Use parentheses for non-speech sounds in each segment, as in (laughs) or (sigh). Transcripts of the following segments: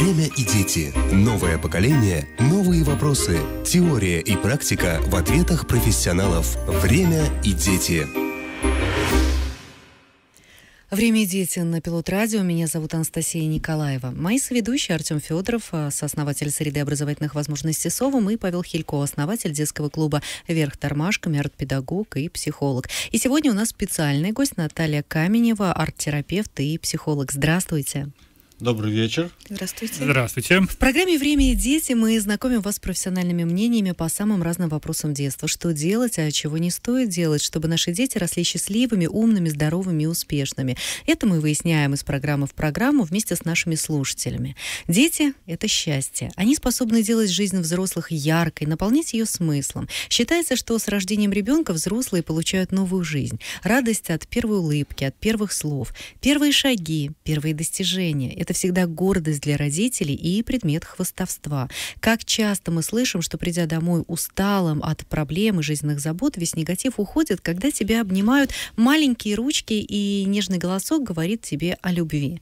Время и дети. Новое поколение. Новые вопросы. Теория и практика в ответах профессионалов. Время и дети. Время и дети на пилот радио. Меня зовут Анастасия Николаева. Мои соведущие Артем Федоров, а, сооснователь среды образовательных возможностей Сова и Павел Хилько, основатель детского клуба «Вверх тормашками», арт-педагог и психолог. И сегодня у нас специальный гость Наталья Каменева, арт-терапевт и психолог. Здравствуйте. Добрый вечер. Здравствуйте. Здравствуйте. В программе «Время и дети» мы знакомим вас с профессиональными мнениями по самым разным вопросам детства. Что делать, а чего не стоит делать, чтобы наши дети росли счастливыми, умными, здоровыми и успешными. Это мы выясняем из программы в программу вместе с нашими слушателями. Дети — это счастье. Они способны делать жизнь взрослых яркой, наполнять ее смыслом. Считается, что с рождением ребенка взрослые получают новую жизнь. Радость от первой улыбки, от первых слов, первые шаги, первые достижения — это всегда гордость для родителей и предмет хвостовства. Как часто мы слышим, что придя домой усталым от проблем и жизненных забот, весь негатив уходит, когда тебя обнимают маленькие ручки и нежный голосок говорит тебе о любви.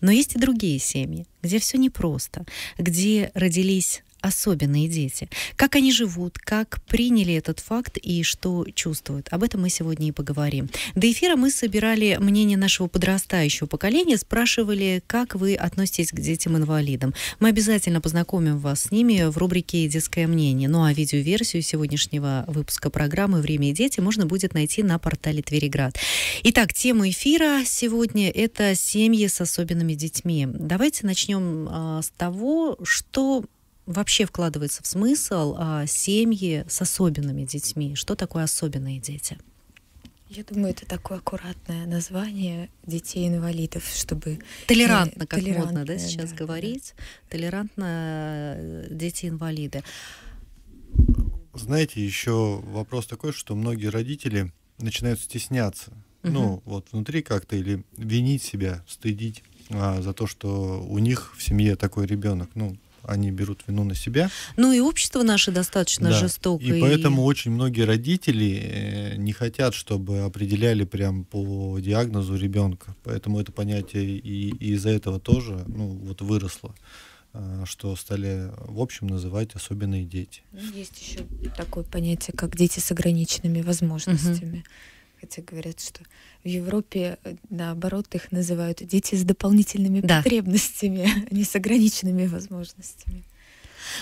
Но есть и другие семьи, где все непросто, где родились особенные дети? Как они живут, как приняли этот факт и что чувствуют? Об этом мы сегодня и поговорим. До эфира мы собирали мнение нашего подрастающего поколения, спрашивали, как вы относитесь к детям-инвалидам. Мы обязательно познакомим вас с ними в рубрике «Детское мнение». Ну а видеоверсию сегодняшнего выпуска программы «Время и дети» можно будет найти на портале Твериград. Итак, тема эфира сегодня – это семьи с особенными детьми. Давайте начнем а, с того, что вообще вкладывается в смысл а, семьи с особенными детьми? Что такое особенные дети? Я думаю, это такое аккуратное название детей-инвалидов, чтобы... Толерантно, как модно да, сейчас да, говорить. Да. Толерантно э, дети-инвалиды. Знаете, еще вопрос такой, что многие родители начинают стесняться. Угу. Ну, вот внутри как-то, или винить себя, стыдить а, за то, что у них в семье такой ребенок. Ну, они берут вину на себя. Ну и общество наше достаточно да. жестокое. И, и поэтому очень многие родители э, не хотят, чтобы определяли прям по диагнозу ребенка. Поэтому это понятие и, и из-за этого тоже ну, вот выросло э, что стали в общем называть особенные дети. Ну, есть еще такое понятие, как дети с ограниченными возможностями. Угу хотя говорят, что в Европе, э, наоборот, их называют дети с дополнительными да. потребностями, (laughs) а не с ограниченными возможностями.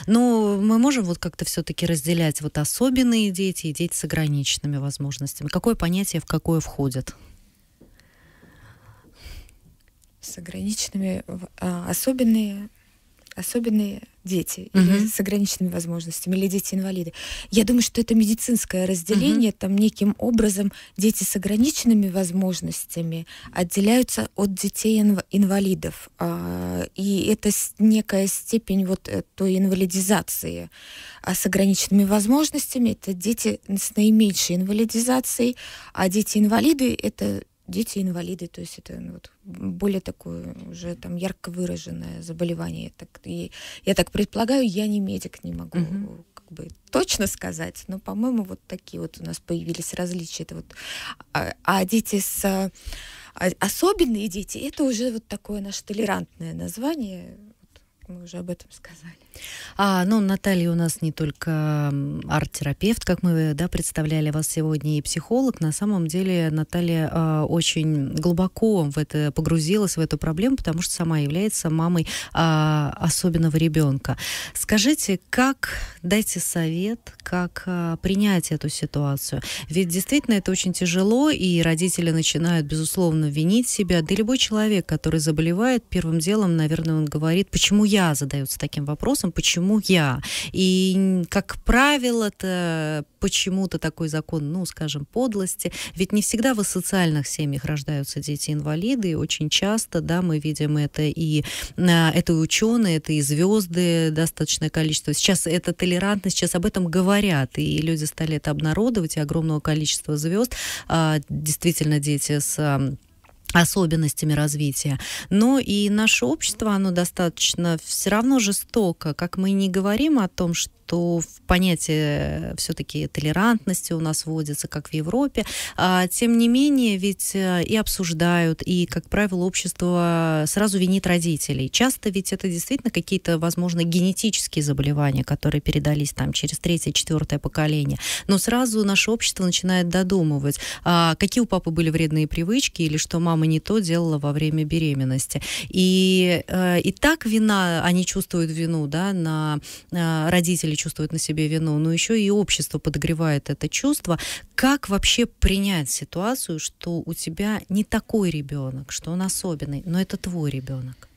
Но ну, мы можем вот как-то все-таки разделять вот особенные дети и дети с ограниченными возможностями. Какое понятие в какое входит? С ограниченными а, особенные особенные дети угу. или с ограниченными возможностями, или дети-инвалиды. Я думаю, что это медицинское разделение, угу. там неким образом дети с ограниченными возможностями отделяются от детей-инвалидов. А, и это некая степень вот э, той инвалидизации. А с ограниченными возможностями это дети с наименьшей инвалидизацией, а дети-инвалиды это дети-инвалиды, то есть это ну, вот, более такое уже там ярко выраженное заболевание. Так, и, я так предполагаю, я не медик, не могу угу. как бы точно сказать, но, по-моему, вот такие вот у нас появились различия. Это вот, а, а дети с... А, особенные дети, это уже вот такое наше толерантное название, мы уже об этом сказали. А, ну, Наталья у нас не только арт-терапевт, как мы да, представляли вас сегодня, и психолог. На самом деле Наталья э, очень глубоко в это погрузилась, в эту проблему, потому что сама является мамой э, особенного ребенка. Скажите, как, дайте совет, как э, принять эту ситуацию? Ведь действительно это очень тяжело, и родители начинают, безусловно, винить себя. Да и любой человек, который заболевает, первым делом, наверное, он говорит, почему я я задаются таким вопросом, почему я? И, как правило, это почему-то такой закон, ну, скажем, подлости. Ведь не всегда в социальных семьях рождаются дети-инвалиды, очень часто, да, мы видим это и а, это и ученые, это и звезды, достаточное количество. Сейчас это толерантно, сейчас об этом говорят, и люди стали это обнародовать, и огромного количества звезд а, действительно дети с особенностями развития. Но и наше общество, оно достаточно все равно жестоко. Как мы не говорим о том, что в понятие э, все-таки толерантности у нас вводится, как в Европе. А, тем не менее, ведь э, и обсуждают, и, как правило, общество сразу винит родителей. Часто ведь это действительно какие-то, возможно, генетические заболевания, которые передались там через третье, четвертое поколение. Но сразу наше общество начинает додумывать, а, какие у папы были вредные привычки, или что мама мама не то делала во время беременности. И, э, и так вина, они чувствуют вину, да, на э, родители чувствуют на себе вину, но еще и общество подогревает это чувство. Как вообще принять ситуацию, что у тебя не такой ребенок, что он особенный, но это твой ребенок?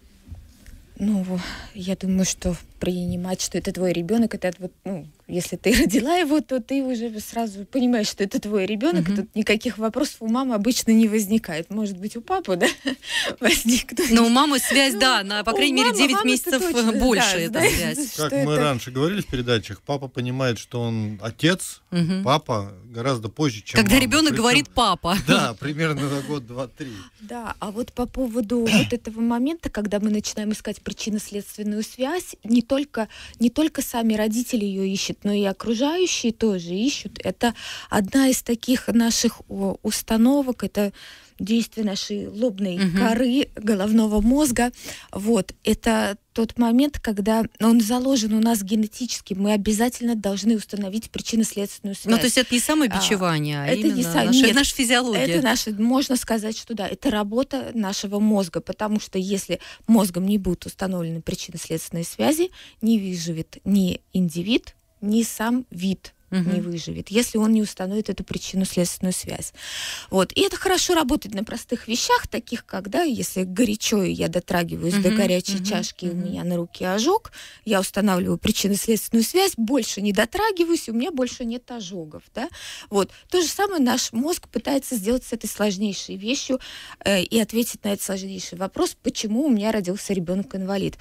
Ну, я думаю, что принимать, что это твой ребенок, это вот, ну, если ты (laughs) родила его, то ты уже сразу понимаешь, что это твой ребенок, mm и тут никаких вопросов у мамы обычно не возникает. Может быть, у папы, да, (laughs) возникнут. Но ну, у мамы связь, ну, да, на, по крайней мере, мамы, 9 а месяцев точно, больше да, эта да, связь. (laughs) Как мы это... раньше говорили в передачах, папа понимает, что он отец, mm папа гораздо позже, чем Когда мама. ребенок Причем, говорит папа. Да, примерно на год, два, три. Да, а вот по поводу вот этого момента, когда мы начинаем искать причинно-следственную связь, не только, не только сами родители ее ищут, но и окружающие тоже ищут. Это одна из таких наших установок, это действие нашей лобной угу. коры головного мозга. Вот, это тот момент, когда он заложен у нас генетически, мы обязательно должны установить причинно-следственную ну, связь. Ну, то есть это не самобичевание, а, а это именно не сам... наша, Нет, наша физиология. Это наша, можно сказать, что да, это работа нашего мозга, потому что если мозгом не будут установлены причинно-следственные связи, не выживет ни индивид, ни сам вид угу. не выживет, если он не установит эту причину следственную связь. Вот. И это хорошо работает на простых вещах, таких как, да, если горячо я дотрагиваюсь угу. до горячей угу. чашки, угу. у меня на руке ожог, я устанавливаю причину следственную связь, больше не дотрагиваюсь, у меня больше нет ожогов, да. Вот. То же самое наш мозг пытается сделать с этой сложнейшей вещью э, и ответить на этот сложнейший вопрос, почему у меня родился ребенок-инвалид.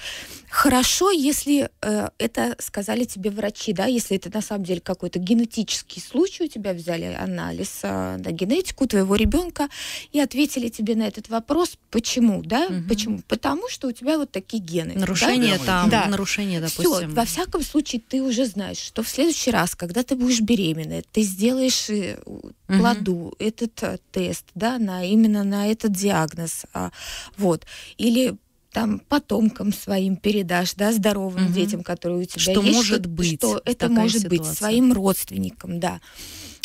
Хорошо, если э, это сказали тебе врачи, да, если это на самом деле какой-то какой-то генетический случай, у тебя взяли анализ на генетику твоего ребенка и ответили тебе на этот вопрос, почему, да, угу. почему? Потому что у тебя вот такие гены. Нарушение да? там, да. нарушение, допустим. Все, во всяком случае, ты уже знаешь, что в следующий раз, когда ты будешь беременная, ты сделаешь угу. плоду этот э, тест, да, на именно на этот диагноз, а, вот, или там потомкам своим передашь, да, здоровым угу. детям, которые у тебя что есть, может что, быть, что это может ситуация. быть своим родственникам, да.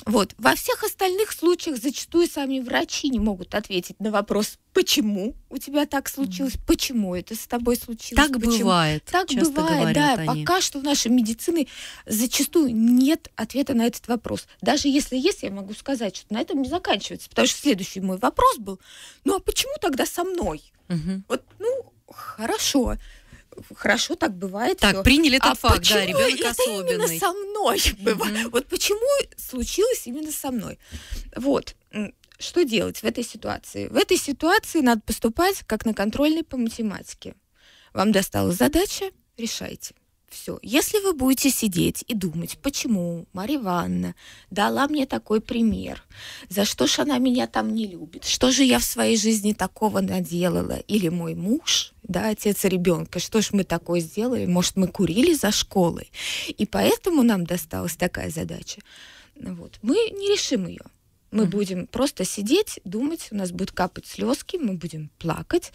Вот. Во всех остальных случаях зачастую сами врачи не могут ответить на вопрос, почему у тебя так случилось, почему это с тобой случилось. Так почему? бывает. Так часто бывает, да. Они. Пока что в нашей медицине зачастую нет ответа на этот вопрос. Даже если есть, я могу сказать, что на этом не заканчивается. Потому что следующий мой вопрос был, ну а почему тогда со мной? Угу. Вот, ну, хорошо, хорошо, так бывает. Так, всё. приняли этот а факт, почему да, ребенок это особенный. именно со мной бывает? Mm-hmm. Вот почему случилось именно со мной? Вот. Что делать в этой ситуации? В этой ситуации надо поступать как на контрольной по математике. Вам досталась задача, решайте. Все. Если вы будете сидеть и думать, почему Мария Ивановна дала мне такой пример, за что же она меня там не любит, что же я в своей жизни такого наделала, или мой муж, да, отец ребенка, что ж мы такое сделали, может, мы курили за школой, и поэтому нам досталась такая задача. Вот. Мы не решим ее. Мы mm-hmm. будем просто сидеть, думать, у нас будут капать слезки, мы будем плакать.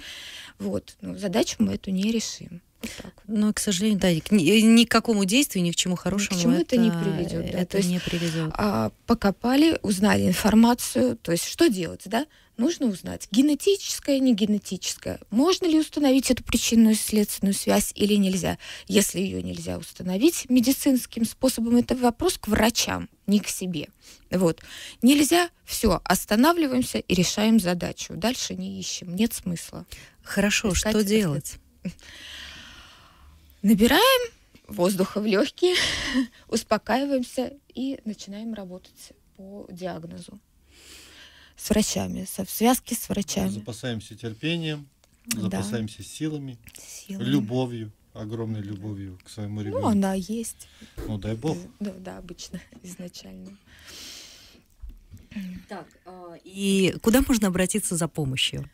Вот. Но задачу мы эту не решим. Вот Но, ну, к сожалению, да, ни, к какому действию, ни к чему хорошему. Ни к чему это, это не приведет. Да. Это то есть, не приведет. А, покопали, узнали информацию, то есть что делать, да? Нужно узнать, генетическое, не генетическое. Можно ли установить эту причинную следственную связь или нельзя? Если ее нельзя установить медицинским способом, это вопрос к врачам, не к себе. Вот. Нельзя, все, останавливаемся и решаем задачу. Дальше не ищем, нет смысла. Хорошо, что делать? (laughs) Набираем воздуха в легкие, (laughs) успокаиваемся и начинаем работать по диагнозу с врачами, со, в связке с врачами. Запасаемся терпением, запасаемся да. силами, силами, любовью, огромной любовью к своему ребенку. Ну, она есть. Ну, дай бог. Э, да, да, обычно, (laughs) изначально. Так, э, и куда можно обратиться за помощью?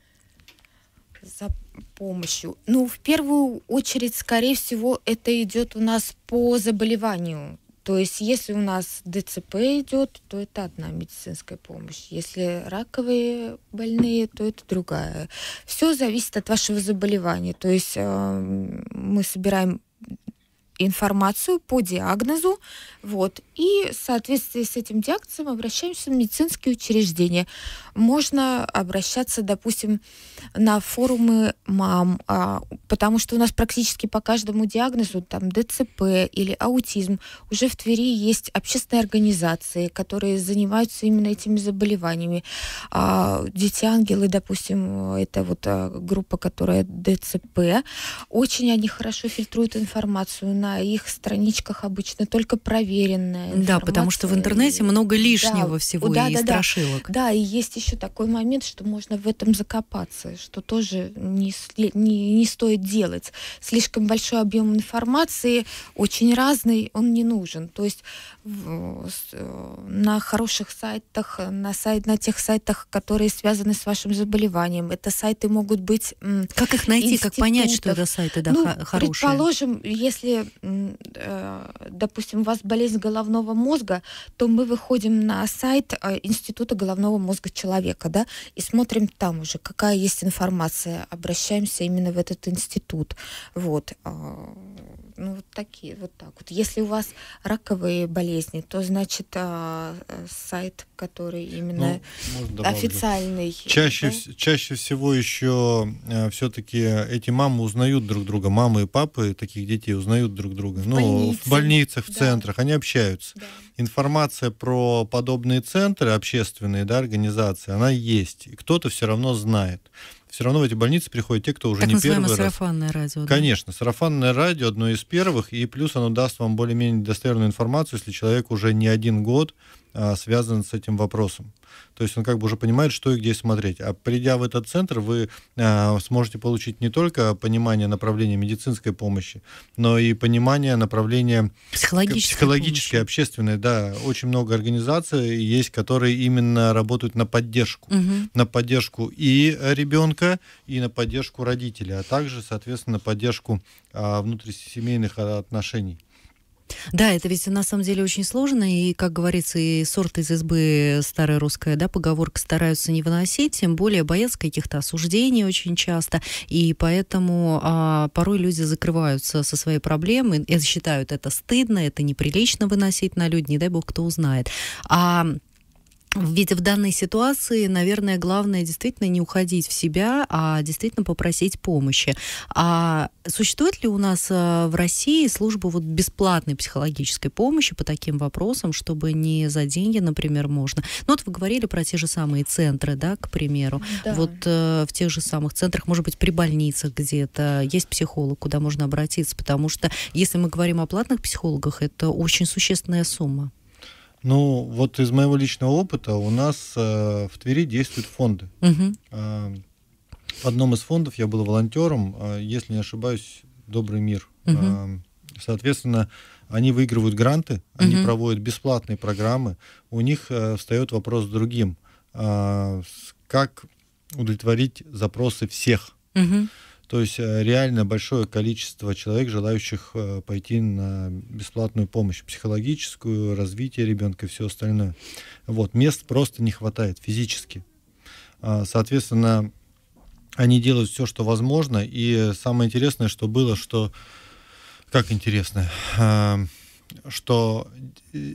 за помощью? Ну, в первую очередь, скорее всего, это идет у нас по заболеванию. То есть, если у нас ДЦП идет, то это одна медицинская помощь. Если раковые больные, то это другая. Все зависит от вашего заболевания. То есть э, мы собираем информацию по диагнозу, вот, и в соответствии с этим диагнозом обращаемся в медицинские учреждения. Можно обращаться, допустим, на форумы мам, а, потому что у нас практически по каждому диагнозу, там, ДЦП или аутизм, уже в Твери есть общественные организации, которые занимаются именно этими заболеваниями. А, Дети ангелы, допустим, это вот а, группа, которая ДЦП, очень они хорошо фильтруют информацию на их страничках обычно только проверенная. Да, потому что в интернете много лишнего да, всего да, и да, страшилок. Да, и есть еще такой момент, что можно в этом закопаться, что тоже не, не, не стоит делать. Слишком большой объем информации, очень разный, он не нужен. То есть в, на хороших сайтах, на, сайт, на тех сайтах, которые связаны с вашим заболеванием, это сайты могут быть... Как их найти, как понять, что это сайты да, ну, хорошие? Предположим, если Э, допустим, у вас болезнь головного мозга, то мы выходим на сайт э, Института головного мозга человека, да, и смотрим там уже, какая есть информация, обращаемся именно в этот институт, вот. А, ну, вот такие, вот так вот. Если у вас раковые болезни, то, значит, а, э, сайт, который именно ну, официальный. Чаще, да? чаще всего еще э, все-таки эти мамы узнают друг друга, мамы и папы таких детей узнают друг друга. В ну, больнице. в больницах, в да. центрах, они общаются. Да. Информация про подобные центры, общественные да, организации, она есть. И кто-то все равно знает все равно в эти больницы приходят те, кто уже так не первый раз. сарафанное радио. Конечно, сарафанное радио одно из первых, и плюс оно даст вам более-менее достоверную информацию, если человек уже не один год а, связан с этим вопросом. То есть он как бы уже понимает, что и где смотреть. А придя в этот центр, вы а, сможете получить не только понимание направления медицинской помощи, но и понимание направления психологической, психологической общественной. Да, очень много организаций есть, которые именно работают на поддержку. Угу. На поддержку и ребенка, и на поддержку родителей, а также, соответственно, на поддержку а, внутрисемейных а, отношений. Да, это ведь на самом деле очень сложно, и, как говорится, и сорт из избы старая русская, да, поговорка стараются не выносить, тем более боятся каких-то осуждений очень часто, и поэтому а, порой люди закрываются со своей проблемой, и считают это стыдно, это неприлично выносить на люди, не дай бог кто узнает. А ведь в данной ситуации, наверное, главное действительно не уходить в себя, а действительно попросить помощи. А существует ли у нас э, в России служба вот бесплатной психологической помощи по таким вопросам, чтобы не за деньги, например, можно? Ну вот вы говорили про те же самые центры, да, к примеру. Да. Вот э, в тех же самых центрах, может быть, при больницах где-то есть психолог, куда можно обратиться, потому что если мы говорим о платных психологах, это очень существенная сумма. Ну, вот из моего личного опыта у нас э, в Твери действуют фонды. Угу. Э, в одном из фондов я был волонтером, э, если не ошибаюсь, Добрый мир. Угу. Э, соответственно, они выигрывают гранты, они угу. проводят бесплатные программы. У них э, встает вопрос с другим, э, как удовлетворить запросы всех. Угу. То есть э, реально большое количество человек, желающих э, пойти на бесплатную помощь психологическую, развитие ребенка и все остальное. Вот, мест просто не хватает физически. А, соответственно, они делают все, что возможно. И самое интересное, что было, что... Как интересное а, Что э,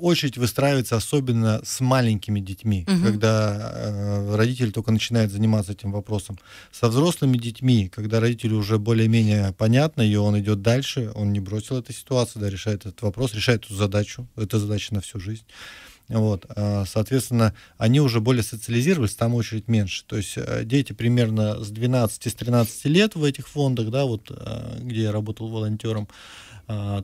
очередь выстраивается особенно с маленькими детьми, угу. когда э, родители только начинают заниматься этим вопросом. Со взрослыми детьми, когда родители уже более-менее понятно, и он идет дальше, он не бросил эту ситуацию, да, решает этот вопрос, решает эту задачу, эта задача на всю жизнь. Вот, э, соответственно, они уже более социализировались, там очередь меньше. То есть э, дети примерно с 12, с 13 лет в этих фондах, да, вот э, где я работал волонтером,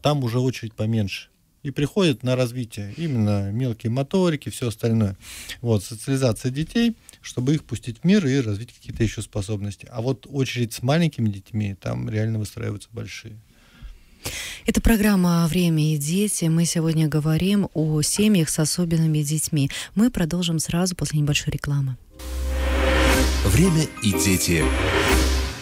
там уже очередь поменьше и приходит на развитие именно мелкие моторики, все остальное. Вот, социализация детей, чтобы их пустить в мир и развить какие-то еще способности. А вот очередь с маленькими детьми, там реально выстраиваются большие. Это программа «Время и дети». Мы сегодня говорим о семьях с особенными детьми. Мы продолжим сразу после небольшой рекламы. «Время и дети»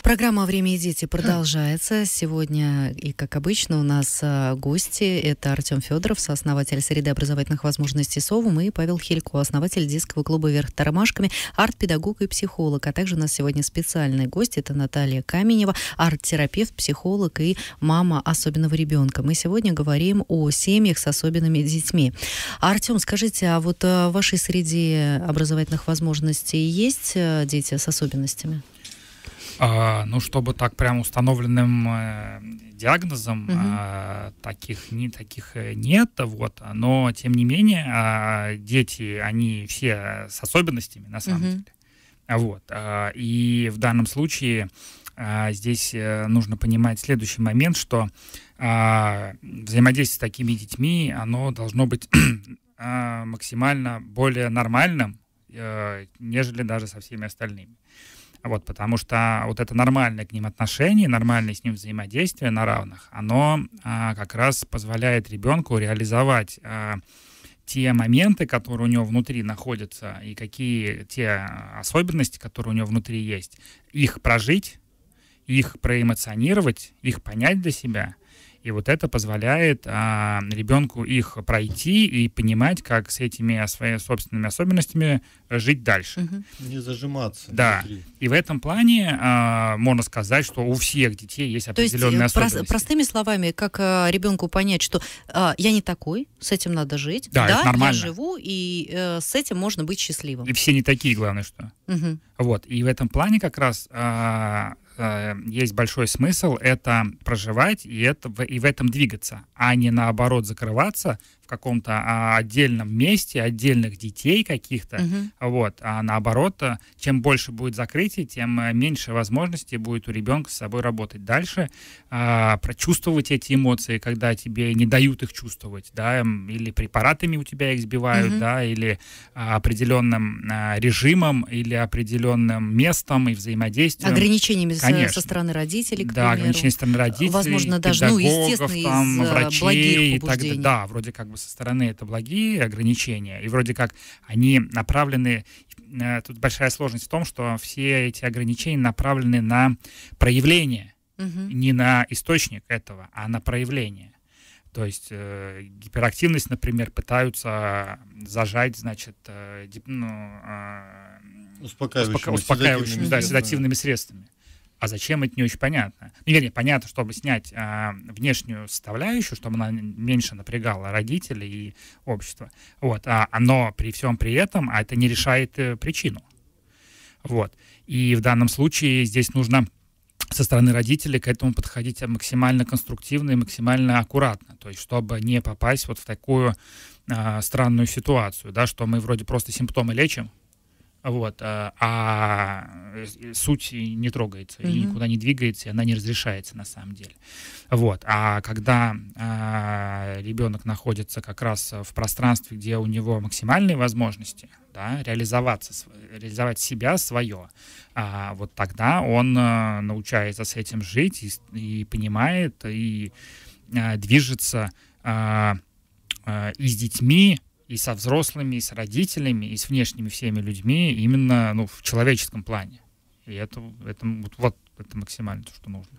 Программа «Время и дети» продолжается. Сегодня, и как обычно, у нас э, гости. Это Артем Федоров, сооснователь среды образовательных возможностей СОВУМ, и Павел Хилько, основатель детского клуба «Вверх тормашками», арт-педагог и психолог. А также у нас сегодня специальный гость. Это Наталья Каменева, арт-терапевт, психолог и мама особенного ребенка. Мы сегодня говорим о семьях с особенными детьми. Артем, скажите, а вот э, в вашей среде образовательных возможностей есть э, дети с особенностями? А, ну, чтобы так прям установленным э, диагнозом угу. таких, не, таких э, нет, вот, но тем не менее а, дети, они все с особенностями на самом угу. деле. Вот. и в данном случае здесь э, нужно понимать следующий момент, что взаимодействие с такими детьми, оно должно быть (clears throat) максимально более нормальным, нежели даже со всеми остальными. Вот, потому что вот это нормальное к ним отношение, нормальное с ним взаимодействие на равных, оно а, как раз позволяет ребенку реализовать а, те моменты, которые у него внутри находятся, и какие те особенности, которые у него внутри есть, их прожить, их проэмоционировать, их понять для себя — и вот это позволяет а, ребенку их пройти и понимать, как с этими своими собственными особенностями жить дальше. Не зажиматься. Да. Внутри. И в этом плане а, можно сказать, что у всех детей есть определенные То есть, э, Про простыми словами, как а, э, ребенку понять, что а, я не такой, с этим надо жить. Да, да это нормально. я живу, и а, с этим можно быть счастливым. И все не такие, главное, что. Угу. Вот. И в этом плане как раз а, э, есть большой смысл это проживать и, это, и в этом двигаться, а не наоборот закрываться в каком-то а, отдельном месте, отдельных детей каких-то. Угу. Вот. А наоборот, э, чем больше будет закрытий, тем э, меньше возможностей будет у ребенка с собой работать дальше, э, прочувствовать эти эмоции, когда тебе не дают их чувствовать, да, или препаратами у тебя их сбивают, угу. да, или а, определенным режимом, или определенным местом и взаимодействием. Ограничениями за Конечно. со стороны родителей, к да, примеру. ограничения со стороны родителей, Возможно, даже, ну, естественно, там, из э, врачей и так далее. Да, вроде как бы со стороны это благие ограничения, и вроде как они направлены э, тут большая сложность в том, что все эти ограничения направлены на проявление, угу. не на источник этого, а на проявление. То есть э, гиперактивность, например, пытаются зажать, значит, э, дип, ну, э, а, успокаивающими, успока- успокаивающими да, седативными средствами. А зачем, это не очень понятно. Ну, вернее, понятно, чтобы снять а, внешнюю составляющую, чтобы она меньше напрягала родителей и общество. Вот. А, но при всем при этом а это не решает э, причину. Вот. И в данном случае здесь нужно со стороны родителей к этому подходить максимально конструктивно и максимально аккуратно, то есть чтобы не попасть вот в такую э, странную ситуацию, да, что мы вроде просто симптомы лечим, вот, э, а Э, э, суть не трогается, mm-hmm. и никуда не двигается, и она не разрешается на самом деле. Вот. А когда э, а, ребенок находится как раз в пространстве, где у него максимальные возможности, да, реализоваться, реализовать себя, свое, а вот тогда он э, научается с этим жить и, и понимает, и э, движется э, э, и с детьми, и со взрослыми, и с родителями, и с внешними всеми людьми именно ну, в человеческом плане. И это, это, вот, вот, это максимально то, что нужно.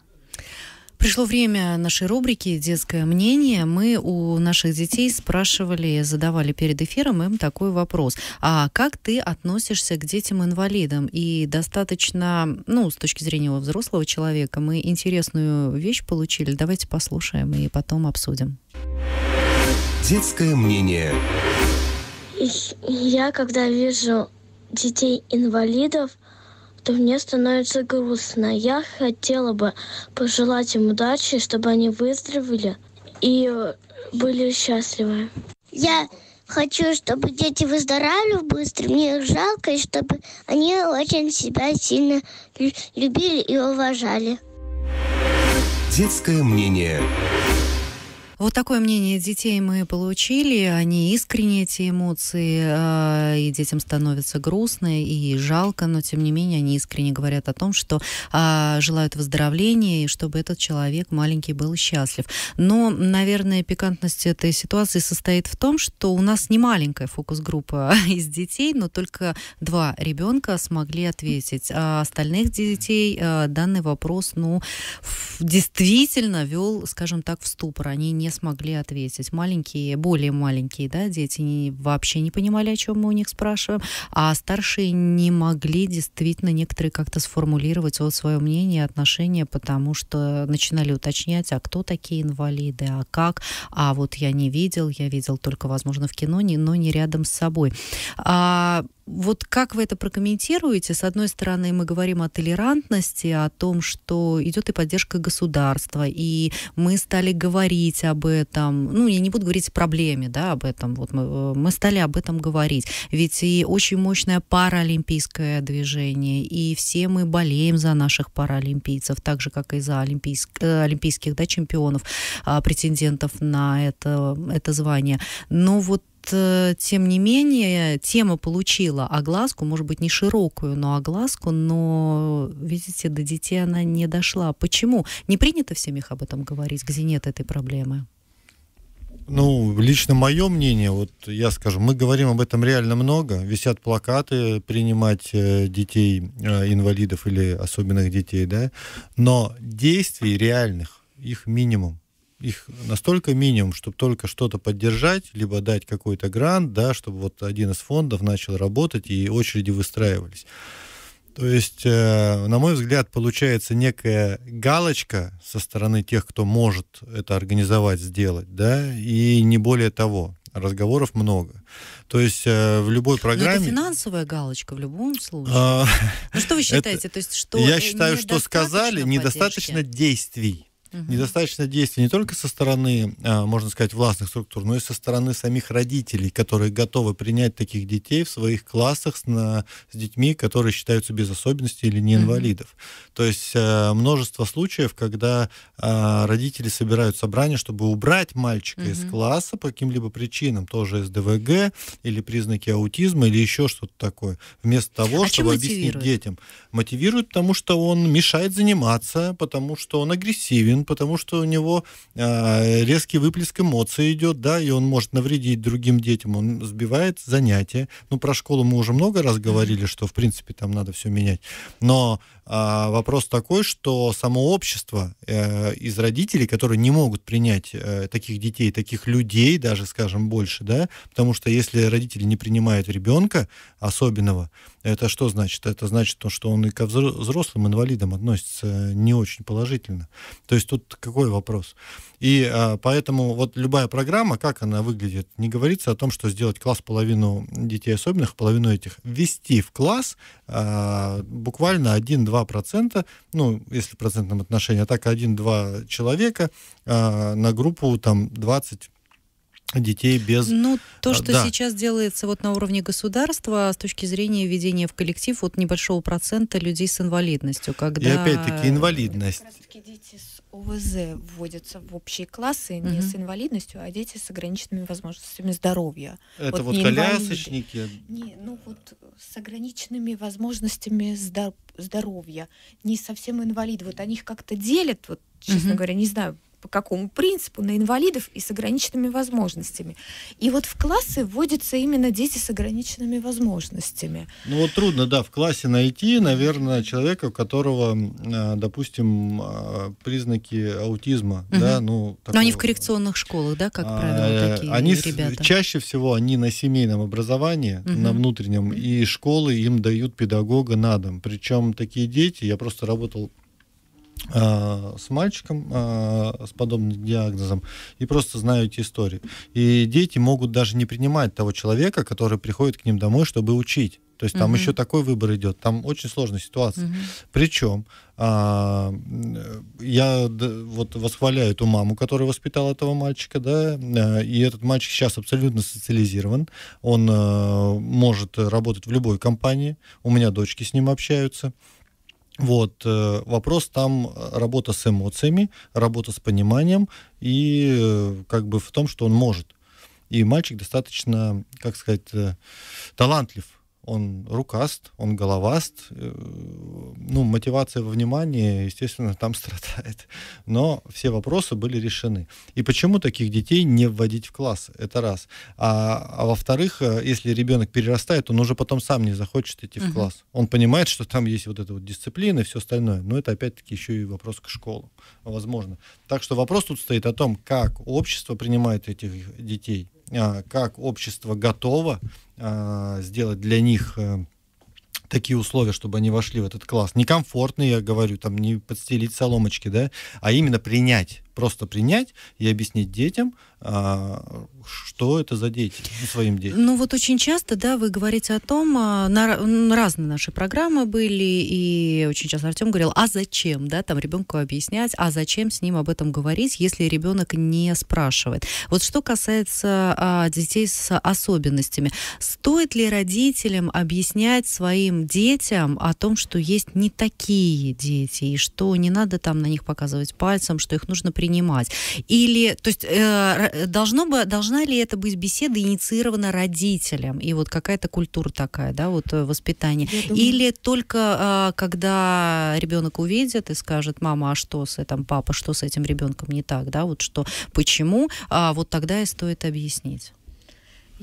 Пришло время нашей рубрики «Детское мнение». Мы у наших детей спрашивали, задавали перед эфиром им такой вопрос. А как ты относишься к детям-инвалидам? И достаточно, ну, с точки зрения взрослого человека, мы интересную вещь получили. Давайте послушаем и потом обсудим. Детское мнение. Я, когда вижу детей-инвалидов, то мне становится грустно. Я хотела бы пожелать им удачи, чтобы они выздоровели и были счастливы. Я хочу, чтобы дети выздоравливали быстро. Мне их жалко, и чтобы они очень себя сильно любили и уважали. Детское мнение. Вот такое мнение детей мы получили. Они искренне эти эмоции, э, и детям становится грустно и жалко, но тем не менее они искренне говорят о том, что а, желают выздоровления и чтобы этот человек маленький был счастлив. Но, наверное, пикантность этой ситуации состоит в том, что у нас не маленькая фокус-группа (laughs) из детей, но только два ребенка смогли ответить. А остальных детей э, данный вопрос, ну, действительно вел, скажем так, в ступор. Они не смогли ответить. Маленькие, более маленькие, да, дети не, вообще не понимали, о чем мы у них спрашиваем, а старшие не могли действительно некоторые как-то сформулировать вот свое мнение, отношение, потому что начинали уточнять, а кто такие инвалиды, а как, а вот я не видел, я видел только, возможно, в кино, не но не рядом с собой. А, вот как вы это прокомментируете? С одной стороны, мы говорим о толерантности, о том, что идет и поддержка государства, и мы стали говорить об об этом, ну, я не буду говорить о проблеме, да, об этом, вот мы, э, мы стали об этом говорить, ведь и очень мощное паралимпийское движение, и все мы болеем за наших паралимпийцев, так же, как и за олимпийск, э, олимпийских, да, чемпионов, а, претендентов на это, это звание, но вот Э, тем не менее, тема получила огласку, может быть, не широкую, но огласку, но, видите, до детей она не дошла. Почему? Не принято в семьях об этом говорить, где нет этой проблемы? Ну, лично мое мнение, вот я скажу, мы говорим об этом реально много. Висят плакаты принимать э, детей, э, инвалидов или особенных детей, да. Но действий реальных, их минимум их настолько минимум, чтобы только что-то поддержать, либо дать какой-то грант, да, чтобы вот один из фондов начал работать и очереди выстраивались. То есть, э, на мой взгляд, получается некая галочка со стороны тех, кто может это организовать, сделать, да, и не более того. Разговоров много. То есть э, в любой программе... Но это финансовая галочка в любом случае. А, ну что вы (laughs) считаете? То есть, что я считаю, что сказали, недостаточно действий. Недостаточно действий не только со стороны, а, можно сказать, властных структур, но и со стороны самих родителей, которые готовы принять таких детей в своих классах с, на, с детьми, которые считаются без особенностей или не инвалидов. То есть э, множество случаев, когда а, родители собирают собрание, чтобы убрать мальчика из класса по каким-либо причинам, тоже из ДВГ или признаки аутизма или еще что-то такое, вместо того, а чтобы объяснить детям. Мотивирует, потому что он мешает заниматься, потому что он агрессивен, потому что у него э, резкий выплеск эмоций идет, да, и он может навредить другим детям, он сбивает занятия. Ну, про школу мы уже много раз говорили, что, в принципе, там надо все менять. Но а, вопрос такой, что само общество э, из родителей, которые не могут принять э, таких детей, таких людей, даже, скажем, больше, да, потому что если родители не принимают ребенка особенного, это что значит? Это значит то, что он и ко взрослым инвалидам относится э, не очень положительно. То есть тут какой вопрос? И а, поэтому вот любая программа, как она выглядит, не говорится о том, что сделать класс половину детей особенных, половину этих. Ввести в класс а, буквально 1-2%, ну, если в процентном отношении, а так 1-2 человека а, на группу там 20 детей без... Ну, то, а, что да. сейчас делается вот на уровне государства с точки зрения введения в коллектив вот небольшого процента людей с инвалидностью, когда... И опять-таки инвалидность. дети с ОВЗ вводятся в общие классы не угу. с инвалидностью, а дети с ограниченными возможностями здоровья. Это вот, вот колясочники? Не, ну вот с ограниченными возможностями здоровья, не совсем инвалид. Вот они их как-то делят, вот, честно угу. говоря, не знаю, по какому принципу, на инвалидов и с ограниченными возможностями. И вот в классы вводятся именно дети с ограниченными возможностями. Ну вот трудно, да, в классе найти, наверное, человека, у которого, а, допустим, а, признаки аутизма, угу. да, ну... Такого. Но они в коррекционных школах, да, как а, правило, а, такие они ребята? Чаще всего они на семейном образовании, угу. на внутреннем, и школы им дают педагога на дом. Причем такие дети, я просто работал Э, с мальчиком э, с подобным диагнозом и просто знают эти истории. И дети могут даже не принимать того человека, который приходит к ним домой, чтобы учить. То есть там угу. еще такой выбор идет, там очень сложная ситуация. Угу. Причем а, я вот восхваляю эту маму, которая воспитала этого мальчика, да, э, и этот мальчик сейчас абсолютно социализирован, он а, может работать в любой компании, у меня дочки с ним общаются, вот, э, вопрос там э, работа с эмоциями, работа с пониманием и э, как бы в том, что он может. И мальчик достаточно, как сказать, талантлив он рукаст, он головаст, э, ну, мотивация во внимании, естественно, там (laughs) страдает. Но все вопросы были решены. И почему таких детей не вводить в класс? Это раз. А, а во-вторых, э, если ребенок перерастает, он уже потом сам не захочет идти uh в класс. Он понимает, что там есть вот эта вот дисциплина и все остальное. Но это опять-таки еще и вопрос к школу, возможно. Так что вопрос тут стоит о том, как общество принимает этих детей а, как общество готово а, сделать для них э, такие условия, чтобы они вошли в этот класс. Некомфортно, я говорю, там не подстелить соломочки, да, а именно принять просто принять и объяснить детям, а, что это за дети, ну, своим детям. Ну вот очень часто, да, вы говорите о том, а, на, разные наши программы были, и очень часто Артем говорил, а зачем, да, там ребенку объяснять, а зачем с ним об этом говорить, если ребенок не спрашивает. Вот что касается а, детей с особенностями, стоит ли родителям объяснять своим детям о том, что есть не такие дети, и что не надо там на них показывать пальцем, что их нужно принимать? Или, то есть, э, э, должно бы, должна ли это быть беседа инициирована родителям? И вот какая-то культура такая, да, вот э, воспитание. Думаю... Или только э, когда ребенок увидит и скажет, мама, а что с этим, папа, что с этим ребенком не так, да, вот что, почему, а вот тогда и стоит объяснить.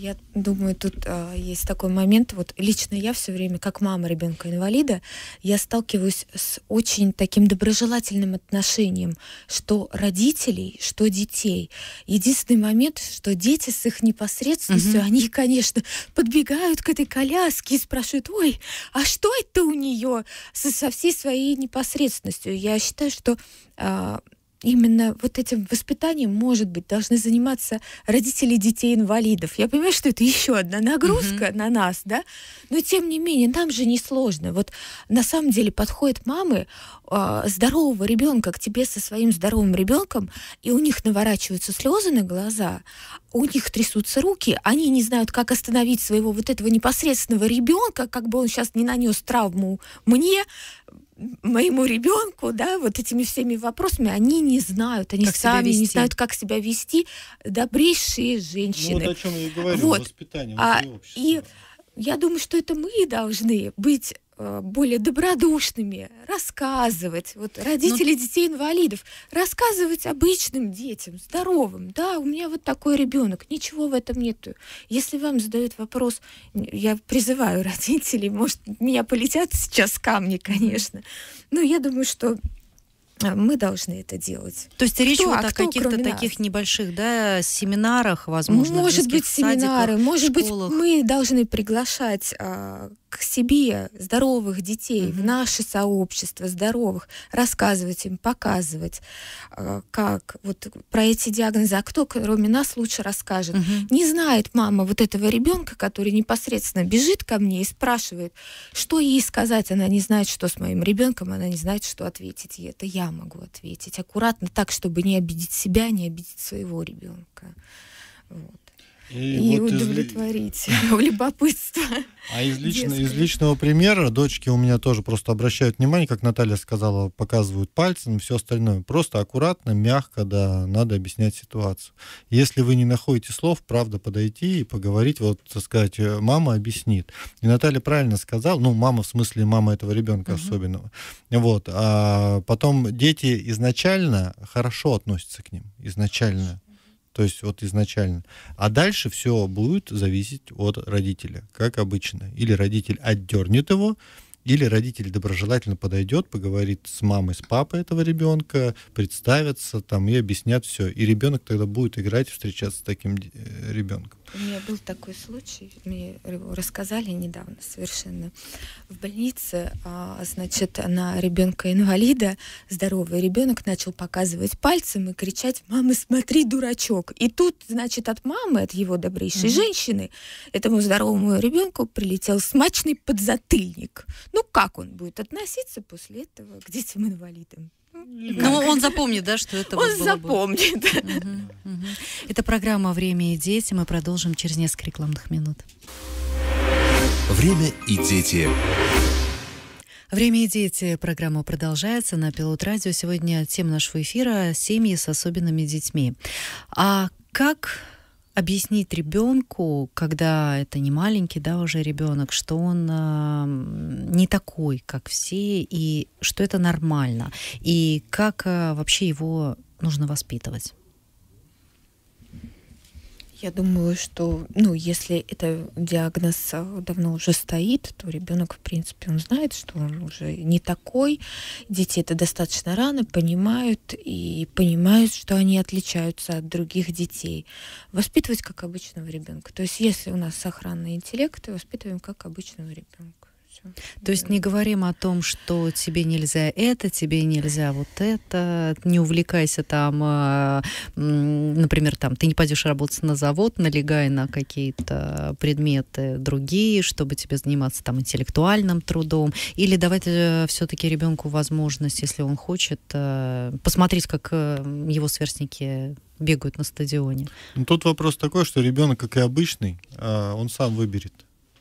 Я думаю, тут э, есть такой момент. Вот лично я все время, как мама ребенка инвалида, я сталкиваюсь с очень таким доброжелательным отношением, что родителей, что детей. Единственный момент, что дети с их непосредственностью, угу. они, конечно, подбегают к этой коляске и спрашивают, ой, а что это у нее со, со всей своей непосредственностью? Я считаю, что э, именно вот этим воспитанием, может быть, должны заниматься родители детей-инвалидов. Я понимаю, что это еще одна нагрузка mm-hmm. на нас, да, но тем не менее, нам же не сложно. Вот на самом деле подходят мамы э, здорового ребенка к тебе со своим здоровым ребенком, и у них наворачиваются слезы на глаза, у них трясутся руки, они не знают, как остановить своего вот этого непосредственного ребенка, как бы он сейчас не нанес травму мне, моему ребенку, да, вот этими всеми вопросами, они не знают, они как сами не знают, как себя вести, добрейшие женщины. Ну, вот о чем я и говорю, вот. воспитание а, И я думаю, что это мы должны быть Э, более добродушными, рассказывать. Вот родители Но... Ну детей-инвалидов, рассказывать обычным детям, здоровым. Да, у меня вот такой ребенок, ничего в этом нет. Если вам задают вопрос, я призываю (laughs) родителей, может, меня полетят сейчас камни, конечно. Но ну, я думаю, что э, мы должны это делать. То есть кто, речь а вот а о каких-то таких нас? небольших да, семинарах, возможно, может быть, садиках, семинары, может школах. быть, мы должны приглашать а, к себе здоровых детей, mm-hmm. в наше сообщество здоровых, рассказывать им, показывать, э, как вот про эти диагнозы, а кто кроме нас лучше расскажет. Mm-hmm. Не знает мама вот этого ребенка, который непосредственно бежит ко мне и спрашивает, что ей сказать. Она не знает, что с моим ребенком, она не знает, что ответить. И это я могу ответить аккуратно, так, чтобы не обидеть себя, не обидеть своего ребенка. Вот и, и вот удовлетворить из... (laughs) любопытство. А из, лично, из личного примера дочки у меня тоже просто обращают внимание, как Наталья сказала, показывают пальцем, все остальное. Просто аккуратно, мягко, да, надо объяснять ситуацию. Если вы не находите слов, правда, подойти и поговорить, вот сказать, э, мама объяснит. И Наталья правильно сказала, ну, мама в смысле мама этого ребенка угу. особенного. Вот. А потом дети изначально хорошо относятся к ним, изначально то есть вот изначально. А дальше все будет зависеть от родителя, как обычно. Или родитель отдернет его, или родитель доброжелательно подойдет, поговорит с мамой, с папой этого ребенка, представится там и объяснят все. И ребенок тогда будет играть, встречаться с таким э, ребенком. У меня был такой случай, мне его рассказали недавно совершенно. В больнице, а, значит, на ребенка инвалида, здоровый ребенок начал показывать пальцем и кричать: "Мама, смотри, дурачок!" И тут, значит, от мамы, от его добрейшей mm-hmm. женщины, этому здоровому ребенку прилетел смачный подзатыльник. Ну как он будет относиться после этого к детям инвалидам? Ну, он запомнит, да, что это Он вот запомнит. Угу, угу. Это программа «Время и дети». Мы продолжим через несколько рекламных минут. «Время и дети». Время и дети. Программа продолжается на Пилот Радио. Сегодня тема нашего эфира – семьи с особенными детьми. А как объяснить ребенку, когда это не маленький, да, уже ребенок, что он э, не такой, как все, и что это нормально, и как э, вообще его нужно воспитывать? Я думаю, что, ну, если это диагноз э, давно уже стоит, то ребенок, в принципе, он знает, что он уже не такой. Дети это достаточно рано понимают и понимают, что они отличаются от других детей. Воспитывать как обычного ребенка. То есть, если у нас сохранный интеллект, то воспитываем как обычного ребенка полностью. То есть не говорим о том, что тебе нельзя это, тебе нельзя вот это, не увлекайся там, а, например, там, ты не пойдешь работать на завод, налегай на какие-то предметы другие, чтобы тебе заниматься там интеллектуальным трудом, или давать э, все-таки ребенку возможность, если он хочет, э, посмотреть, как э, его сверстники бегают на стадионе. Ну, тут вопрос такой, что ребенок, как и обычный, а, он сам выберет.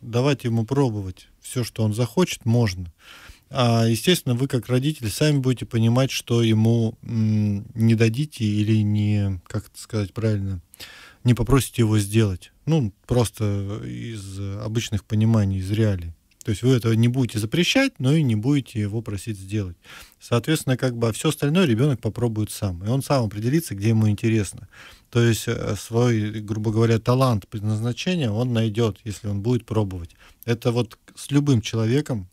Давать ему пробовать все, что он захочет, можно. А, естественно, вы как родители сами будете понимать, что ему не дадите или не, как это сказать правильно, не попросите его сделать. Ну, просто из обычных пониманий, из реалий. То есть вы этого не будете запрещать, но и не будете его просить сделать. Соответственно, как бы а все остальное ребенок попробует сам. И он сам определится, где ему интересно. То есть э, свой, грубо говоря, талант предназначение, он найдет, если он будет пробовать. Это вот с любым человеком,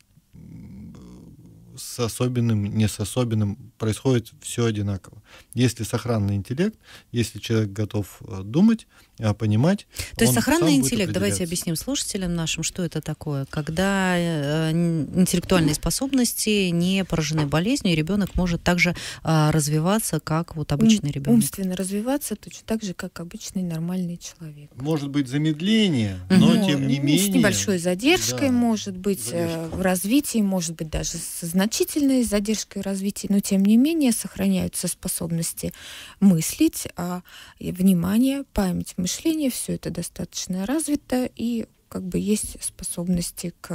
с особенным, не с особенным, происходит все одинаково. Если сохранный интеллект, если человек готов э, думать, э, понимать. То есть сохранный интеллект, давайте объясним слушателям нашим, что это такое. Когда э, интеллектуальные способности не поражены болезнью, и ребенок может также развиваться, как вот обычный ребенок. Умственно развиваться точно так же, как обычный нормальный человек. Может быть замедление, но тем не менее. С небольшой задержкой, может быть, в развитии, может быть, даже сознание значительной задержкой развития, но тем не менее сохраняются способности мыслить, а внимание, память, мышление, все это достаточно развито и как бы есть способности к,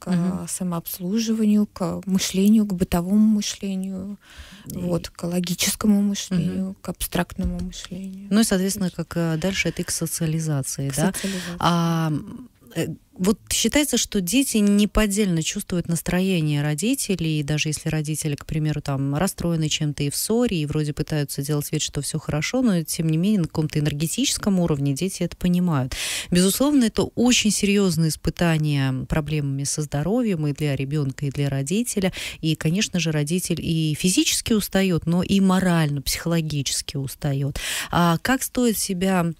к угу. самообслуживанию, к мышлению, к бытовому мышлению, и... вот, к логическому мышлению, угу. к абстрактному мышлению. Ну и, соответственно, как э, дальше это и к социализации, к да? Социализации. А Э, вот считается, что дети неподдельно чувствуют настроение родителей, и даже если родители, к примеру, там расстроены чем-то и в ссоре, и вроде пытаются делать вид, что все хорошо, но тем не менее на каком-то энергетическом уровне дети это понимают. Безусловно, это очень серьезное испытание проблемами со здоровьем и для ребенка, и для родителя. И, конечно же, родитель и физически устает, но и морально, психологически устает. А как стоит себя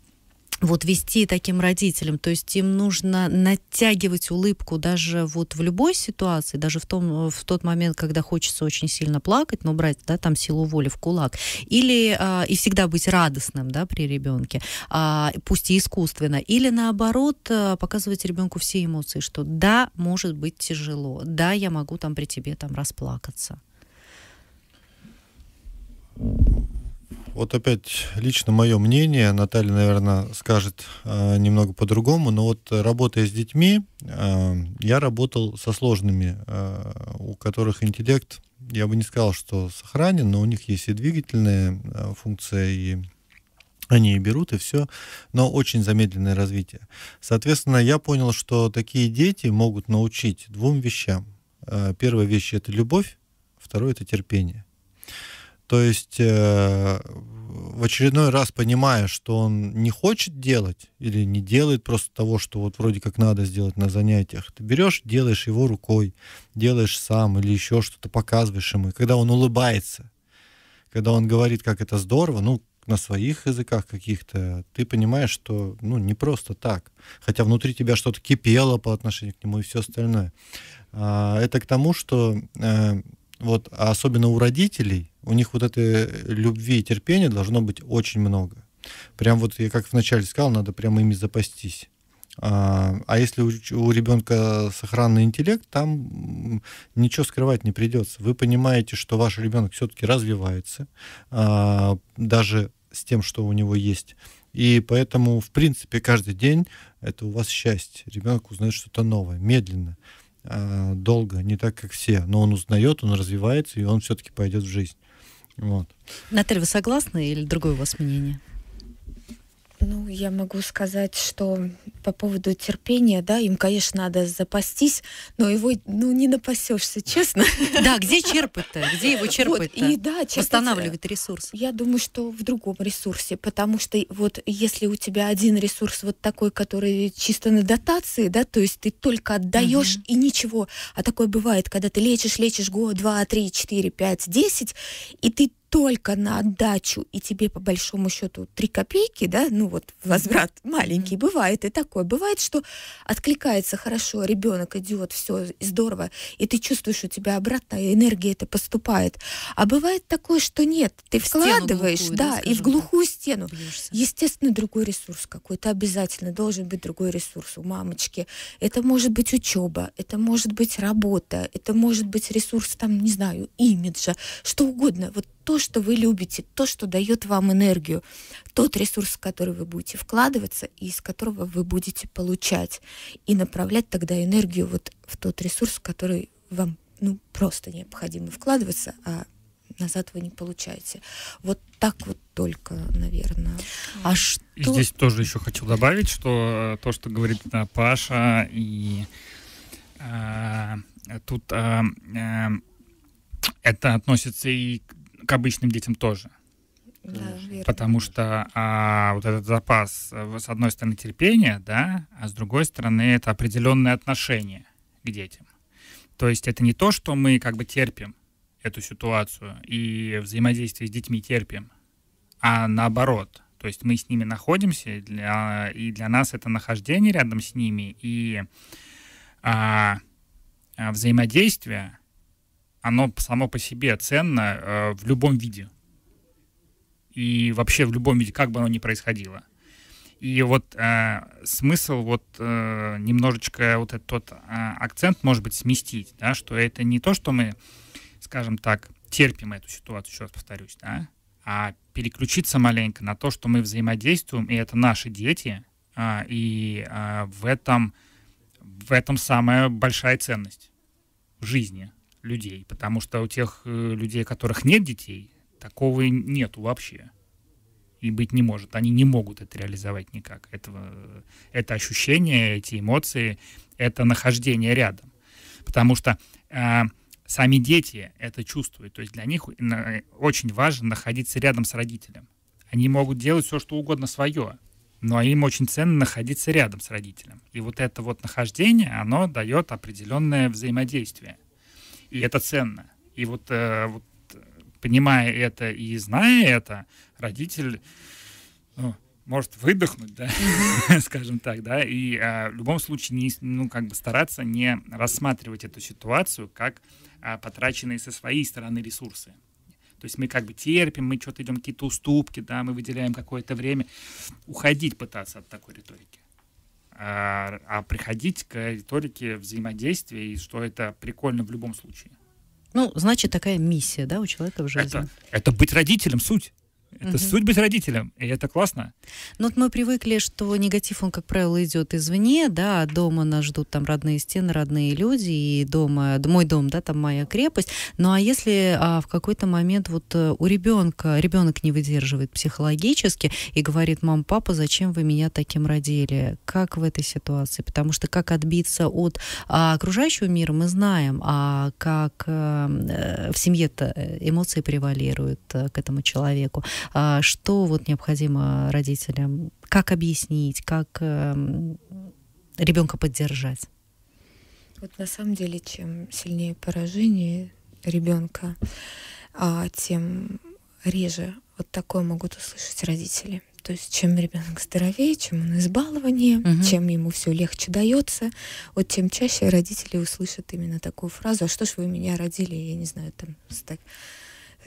вот вести таким родителям. То есть им нужно натягивать улыбку даже вот в любой ситуации, даже в, том, в тот момент, когда хочется очень сильно плакать, но брать да, там силу воли в кулак. Или а, и всегда быть радостным да, при ребенке, а, пусть и искусственно. Или наоборот, э, показывать ребенку все эмоции, что да, может быть тяжело, да, я могу там при тебе там расплакаться вот опять лично мое мнение, Наталья, наверное, скажет э, немного по-другому, но вот э, работая с детьми, э, я работал со сложными, э, у которых интеллект, я бы не сказал, что сохранен, но у них есть и двигательная э, функция, и они и берут, и все, но очень замедленное развитие. Соответственно, я понял, что такие дети могут научить двум вещам. Э, первая вещь — это любовь, второе — это терпение. То есть э, в очередной раз понимая, что он не хочет делать или не делает просто того, что вот вроде как надо сделать на занятиях, ты берешь, делаешь его рукой, делаешь сам или еще что-то показываешь ему. И когда он улыбается, когда он говорит, как это здорово, ну, на своих языках каких-то, ты понимаешь, что ну, не просто так. Хотя внутри тебя что-то кипело по отношению к нему и все остальное. А, это к тому, что э, вот а особенно у родителей у них вот этой э, любви и терпения должно быть очень много. Прям вот я как вначале сказал, надо прямо ими запастись. А, а если у, ребенка сохранный интеллект, там ничего скрывать не придется. Вы понимаете, что ваш ребенок все-таки развивается, а, даже с тем, что у него есть. И поэтому, в принципе, каждый день это у вас счастье. Ребенок узнает что-то новое, медленно, а, долго, не так, как все. Но он узнает, он развивается, и он все-таки пойдет в жизнь. Вот. Наталья, вы согласны или другое у вас мнение? Ну, я могу сказать, что по поводу терпения, да, им, конечно, надо запастись, но его, ну, не напасешься, честно. (laughs) Да, где черпать-то? Где его черпать? Вот, и да, черпать, восстанавливать ресурс. Я думаю, что в другом ресурсе, потому что вот если у тебя один ресурс вот такой, который чисто на дотации, да, то есть ты только отдаешь угу. и ничего, а такое бывает, когда ты лечишь, лечишь год, два, три, четыре, пять, десять, и ты только на отдачу, и тебе по большому счету три копейки, да, ну вот возврат маленький, бывает и такое. Бывает, что откликается хорошо, ребенок идет, все здорово, и ты чувствуешь, у тебя обратная энергия это поступает. А бывает такое, что нет, ты в вкладываешь, глухую, да, да и в глухую так. стену. Бьешься. Естественно, другой ресурс какой-то обязательно должен быть другой ресурс у мамочки. Это может быть учеба, это может быть работа, это может быть ресурс там, не знаю, имиджа, что угодно. Вот то, что вы любите, то, что дает вам энергию, тот ресурс, в который вы будете вкладываться и из которого вы будете получать. И направлять тогда энергию вот в тот ресурс, в который вам ну, просто необходимо вкладываться, а назад вы не получаете. Вот так вот только, наверное. А что... И здесь тоже еще хотел добавить, что э, то, что говорит да, Паша, и а, тут а, а, это относится и к обычным детям тоже. Да, потому что а, вот этот запас, э, с одной стороны, терпения, да, а с другой стороны, это определенное отношение к детям. То есть это не то, что мы как бы терпим эту ситуацию и взаимодействие с детьми терпим, а наоборот. То есть мы с ними находимся, для, и для нас это нахождение рядом с ними и а, а взаимодействие — оно само по себе ценно э, в любом виде. И вообще в любом виде, как бы оно ни происходило. И вот э, смысл вот э, немножечко вот этот э, акцент, может быть, сместить, да, что это не то, что мы, скажем так, терпим эту ситуацию, еще раз повторюсь, да, а переключиться маленько на то, что мы взаимодействуем, и это наши дети, э, и э, в этом в этом самая большая ценность жизни людей, потому что у тех э, людей, у которых нет детей, такого нету вообще и быть не может. Они не могут это реализовать никак. Этого, э, это ощущение, эти эмоции, это нахождение рядом. Потому что э, сами дети это чувствуют. То есть для них э, очень важно находиться рядом с родителем. Они могут делать все, что угодно свое, но им очень ценно находиться рядом с родителем. И вот это вот нахождение, оно дает определенное взаимодействие и это ценно. И вот, э, вот понимая это и зная это, родитель ну, может выдохнуть, да, (laughs) скажем так, да, и а, в любом случае не, ну как бы стараться не рассматривать эту ситуацию как а, потраченные со своей стороны ресурсы. То есть мы как бы терпим, мы что-то идем какие-то уступки, да, мы выделяем какое-то время, уходить пытаться от такой риторики. А, а, приходить к риторике взаимодействия, и что это прикольно в любом случае. Ну, значит, такая миссия, да, у человека в жизни. Это, это быть родителем суть. Это угу. суть быть родителем, и это классно. Ну вот мы привыкли, что негатив, он, как правило, идет извне, да, дома нас ждут там родные стены, родные люди, и дома, мой дом, да, там моя крепость. Ну а если а, в какой-то момент вот э, у ребенка, ребенок не выдерживает психологически и говорит, мам, папа, зачем вы меня таким родили? Как в этой ситуации? Потому что как отбиться от а, окружающего мира, мы знаем, а как а, в семье-то э, эмоции превалируют а, к этому человеку. А, что вот необходимо родителям? Как объяснить? Как эм, ребенка поддержать? Вот на самом деле, чем сильнее поражение ребенка, а, тем реже вот такое могут услышать родители. То есть чем ребенок здоровее, чем он избалованнее, угу. чем ему все легче дается, вот тем чаще родители услышат именно такую фразу: "А что ж вы меня родили? Я не знаю там с так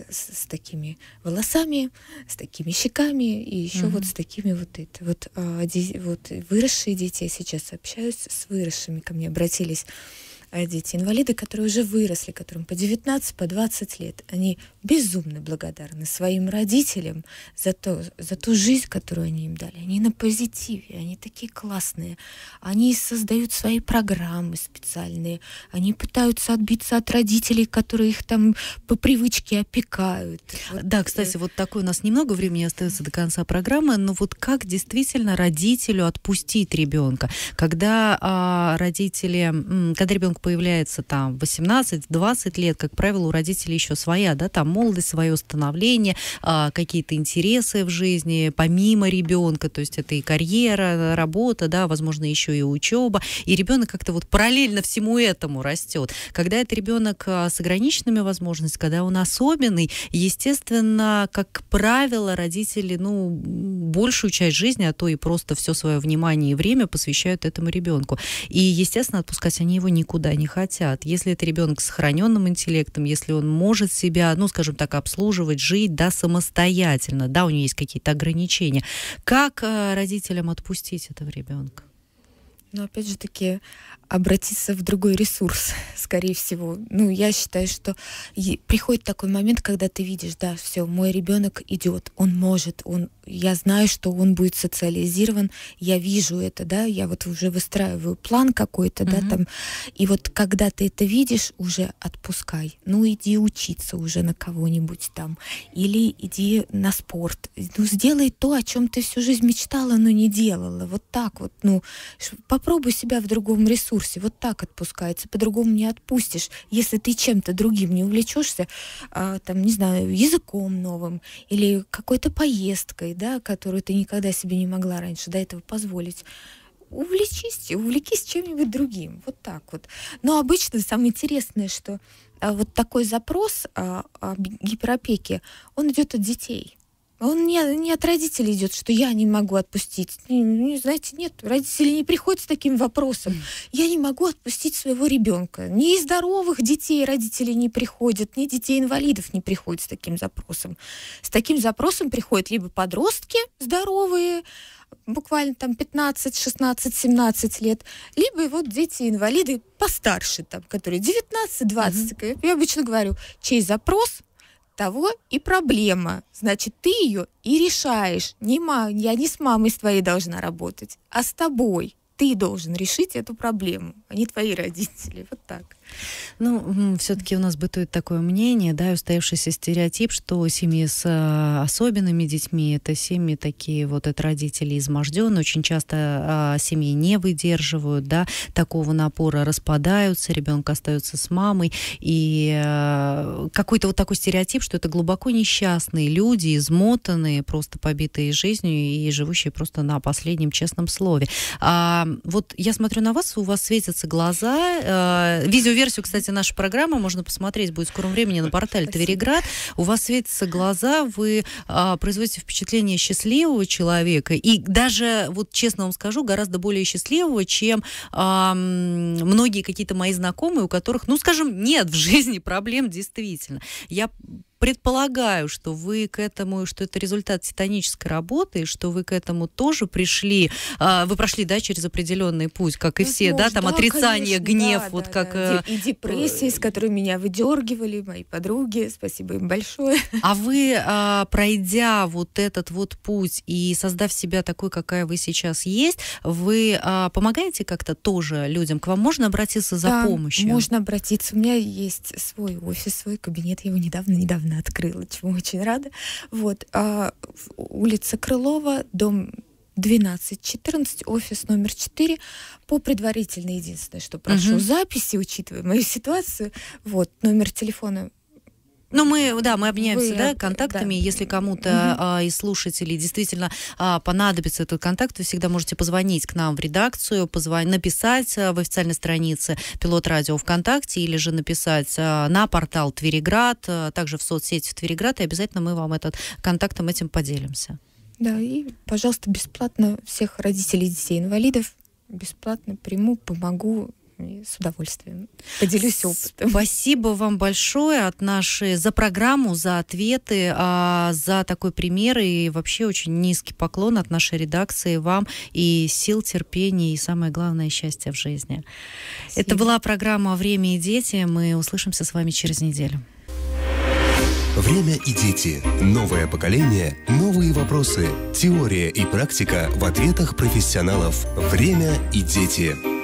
с, с такими волосами, с такими щеками и еще угу. вот с такими вот это. Вот, а, де, вот выросшие дети, я сейчас общаюсь с выросшими, ко мне обратились а, дети-инвалиды, которые уже выросли, которым по 19, по 20 лет. Они безумно благодарны своим родителям за, то, за ту жизнь, которую они им дали. Они на позитиве, они такие классные. Они создают свои программы специальные. Они пытаются отбиться от родителей, которые их там по привычке опекают. Вот. Да, э, кстати, вот такое у нас немного времени остается до конца программы, но вот как действительно родителю отпустить ребенка, когда а, родители, когда ребенок появляется там 18-20 лет, как правило, у родителей еще своя, да, там молодость, свое становление, а, какие-то интересы в жизни, помимо ребенка, то есть это и карьера, работа, да, возможно, еще и учеба, и ребенок как-то вот параллельно всему этому растет. Когда это ребенок а, с ограниченными возможностями, когда он особенный, естественно, как правило, родители, ну, большую часть жизни, а то и просто все свое внимание и время посвящают этому ребенку. И, естественно, отпускать они его никуда не хотят. Если это ребенок с сохраненным интеллектом, если он может себя, ну, скажем, скажем так, обслуживать, жить, да, самостоятельно, да, у нее есть какие-то ограничения. Как э, родителям отпустить этого ребенка? Но ну, опять же таки, обратиться в другой ресурс, скорее всего. Ну, я считаю, что приходит такой момент, когда ты видишь, да, все, мой ребенок идет, он может, он, я знаю, что он будет социализирован, я вижу это, да, я вот уже выстраиваю план какой-то, да, там, и вот когда ты это видишь, уже отпускай, ну иди учиться уже на кого-нибудь там, или иди на спорт, ну сделай то, о чем ты всю жизнь мечтала, но не делала, вот так вот, ну попробуй себя в другом ресурсе курсе. Вот так отпускается, по-другому не отпустишь. Если ты чем-то другим не увлечешься, а, там, не знаю, языком новым или какой-то поездкой, да, которую ты никогда себе не могла раньше до этого позволить, увлечись, увлекись чем-нибудь другим. Вот так вот. Но обычно самое интересное, что а, вот такой запрос а, о гиперопеке, он идет от детей. Он не, не от родителей идет, что я не могу отпустить. Не, не, знаете, нет, родители не приходят с таким вопросом. Я не могу отпустить своего ребенка. Ни из здоровых детей родители не приходят, ни детей инвалидов не приходят с таким запросом. С таким запросом приходят либо подростки здоровые, буквально там 15, 16, 17 лет, либо вот дети-инвалиды постарше, там, которые 19, 20. Mm-hmm. Я обычно говорю, чей запрос, того и проблема. Значит, ты ее и решаешь. Не ма, я не с мамой твоей должна работать, а с тобой. Ты должен решить эту проблему, а не твои родители. Вот так. Ну, все-таки у нас бытует такое мнение, да, устоявшийся стереотип, что семьи с э, особенными детьми это семьи такие вот от родителей изможденные, очень часто а, семьи не выдерживают, да, такого напора распадаются, ребенок остается с мамой, и а, какой-то вот такой стереотип, что это глубоко несчастные люди, измотанные, просто побитые жизнью и живущие просто на последнем честном слове. А, вот я смотрю на вас, у вас светятся глаза, а, видео версию, кстати, наша программа можно посмотреть, будет в скором времени на портале Спасибо. Твериград. У вас светятся глаза, вы а, производите впечатление счастливого человека. И даже, вот честно вам скажу, гораздо более счастливого, чем а, многие какие-то мои знакомые, у которых, ну, скажем, нет в жизни проблем действительно. Я предполагаю, что вы к этому, что это результат титанической работы, и что вы к этому тоже пришли, а, вы прошли, да, через определенный путь, как и ну, все, да, там да, отрицание, конечно, гнев, да, вот да, как... Да. Э, и депрессии, с э, которой меня выдергивали мои подруги, спасибо им большое. (laughs) А вы, а, пройдя вот этот вот путь и создав себя такой, какая вы сейчас есть, вы а, помогаете как-то тоже людям? К вам можно обратиться за да, помощью? можно обратиться. У меня есть свой офис, свой кабинет, я его недавно-недавно недавно открыла, чему очень рада. Вот, а, улица Крылова, дом 12-14, офис номер 4. По предварительной единственное, что прошу угу. записи, учитывая мою ситуацию. Вот, номер телефона ну, мы, да, мы обменяемся, вы, да, контактами. Да. Если кому-то угу. а, из слушателей действительно а, понадобится этот контакт, вы всегда можете позвонить к нам в редакцию, позвонить, написать а, в официальной странице «Пилот радио ВКонтакте» или же написать а, на портал «Твериград», а, также в соцсети в «Твериград», и обязательно мы вам этот контактом этим поделимся. Да, и, пожалуйста, бесплатно всех родителей детей-инвалидов бесплатно приму, помогу, и с удовольствием поделюсь опытом. Спасибо вам большое от нашей за программу, за ответы, а, за такой пример и вообще очень низкий поклон от нашей редакции вам и сил, терпения и самое главное счастья в жизни. Спасибо. Это была программа «Время и дети». Мы услышимся с вами через неделю. Время и дети. Новое поколение, новые вопросы. Теория и практика в ответах профессионалов. Время и дети.